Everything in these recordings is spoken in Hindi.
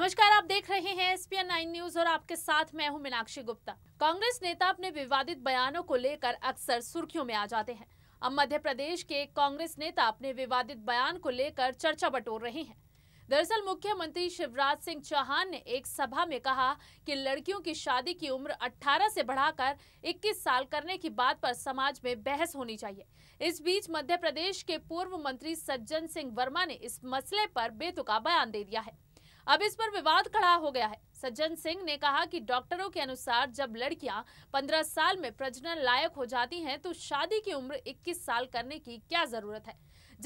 नमस्कार आप देख रहे हैं एसपीएन नाइन न्यूज और आपके साथ मैं हूं मीनाक्षी गुप्ता कांग्रेस नेता अपने विवादित बयानों को लेकर अक्सर सुर्खियों में आ जाते हैं अब मध्य प्रदेश के कांग्रेस नेता अपने विवादित बयान को लेकर चर्चा बटोर रहे हैं दरअसल मुख्यमंत्री शिवराज सिंह चौहान ने एक सभा में कहा कि लड़कियों की शादी की उम्र 18 से बढ़ाकर 21 साल करने की बात पर समाज में बहस होनी चाहिए इस बीच मध्य प्रदेश के पूर्व मंत्री सज्जन सिंह वर्मा ने इस मसले पर बेतुका बयान दे दिया है अब इस पर विवाद खड़ा हो गया है सज्जन सिंह ने कहा कि डॉक्टरों के अनुसार जब लड़कियां पंद्रह साल में प्रजनन लायक हो जाती हैं तो शादी की उम्र इक्कीस साल करने की क्या जरूरत है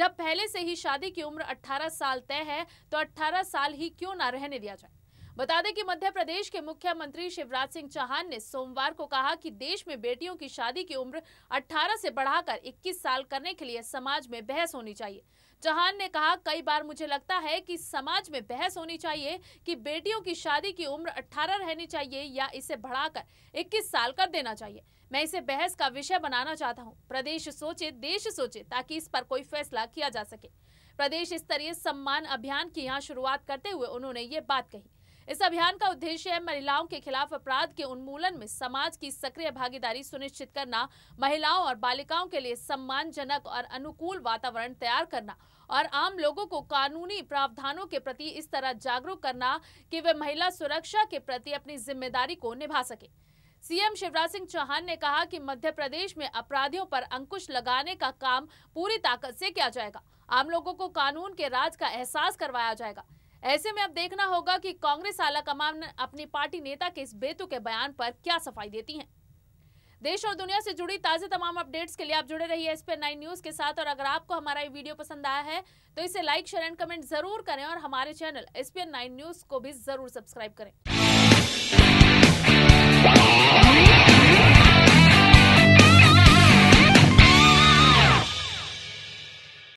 जब पहले से ही शादी की उम्र अठारह साल तय है तो अठारह साल ही क्यों ना रहने दिया जाए बता दें कि मध्य प्रदेश के मुख्यमंत्री शिवराज सिंह चौहान ने सोमवार को कहा कि देश में बेटियों की शादी की उम्र 18 से बढ़ाकर 21 साल करने के लिए समाज में बहस होनी चाहिए चौहान ने कहा कई बार मुझे लगता है कि समाज में बहस होनी चाहिए कि बेटियों की शादी की उम्र 18 रहनी चाहिए या इसे बढ़ाकर 21 साल कर देना चाहिए मैं इसे बहस का विषय बनाना चाहता हूं। प्रदेश सोचे देश सोचे ताकि इस पर कोई फैसला किया जा सके प्रदेश स्तरीय सम्मान अभियान की यहाँ शुरुआत करते हुए उन्होंने ये बात कही इस अभियान का उद्देश्य है महिलाओं के खिलाफ अपराध के उन्मूलन में समाज की सक्रिय भागीदारी सुनिश्चित करना महिलाओं और बालिकाओं के लिए सम्मानजनक और अनुकूल वातावरण तैयार करना और आम लोगों को कानूनी प्रावधानों के प्रति इस तरह जागरूक करना कि वे महिला सुरक्षा के प्रति अपनी जिम्मेदारी को निभा सके सीएम शिवराज सिंह चौहान ने कहा कि मध्य प्रदेश में अपराधियों पर अंकुश लगाने का काम पूरी ताकत से किया जाएगा आम लोगों को कानून के राज का एहसास करवाया जाएगा ऐसे में अब देखना होगा कि कांग्रेस आला कमान अपनी पार्टी नेता के इस बेतु के बयान पर क्या सफाई देती है देश और दुनिया से जुड़ी ताजे तमाम अपडेट्स के लिए आप जुड़े रहिए एस पे नाइन न्यूज के साथ और अगर आपको हमारा ये वीडियो पसंद आया है तो इसे लाइक शेयर एंड कमेंट जरूर करें और हमारे चैनल एस नाइन न्यूज को भी जरूर सब्सक्राइब करें